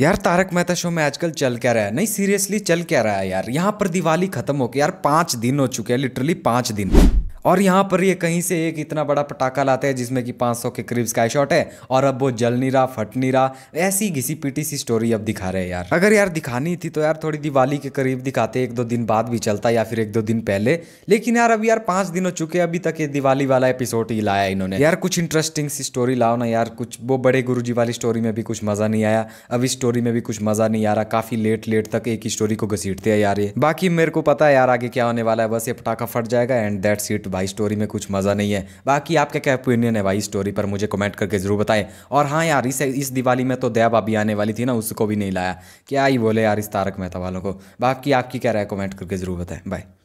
यार तारक मेहता शो में आजकल चल क्या रहा है नहीं सीरियसली चल क्या रहा है यार यहाँ पर दिवाली खत्म हो के यार पांच दिन हो चुके हैं लिटरली पाँच दिन और यहाँ पर ये कहीं से एक इतना बड़ा पटाखा लाते हैं जिसमें कि 500 के करीब स्काई शॉट है और अब वो जल नहीं रहा फट नहीं रहा ऐसी घिसी पीटी सी स्टोरी अब दिखा रहे हैं यार अगर यार दिखानी थी तो यार थोड़ी दिवाली के करीब दिखाते एक दो दिन बाद भी चलता या फिर एक दो दिन पहले लेकिन यार अब यार पांच दिन हो चुके अभी तक ये दिवाली वाला एपिसोड ही लाया इन्होंने यार कुछ इंटरेस्टिंग सी स्टोरी लाओ ना यार कुछ वो बड़े गुरु वाली स्टोरी में भी कुछ मज़ा नहीं आया अब स्टोरी में भी कुछ मज़ा नहीं आ रहा काफ़ी लेट लेट तक एक ही स्टोरी को घसीटते हैं यार ये बाकी मेरे को पता है यार आगे क्या होने वाला है बस ये पटाखा फट जाएगा एंड दैट सीट भाई स्टोरी में कुछ मज़ा नहीं है बाकी आपका क्या ओपिनियन है भाई स्टोरी पर मुझे कमेंट करके ज़रूर बताएं और हाँ यार इस इस दिवाली में तो दया भाभी आने वाली थी ना उसको भी नहीं लाया क्या ही बोले यार इस तारक मेहता वालों को बाकी आपकी क्या राय कमेंट करके ज़रूर बताएं बाय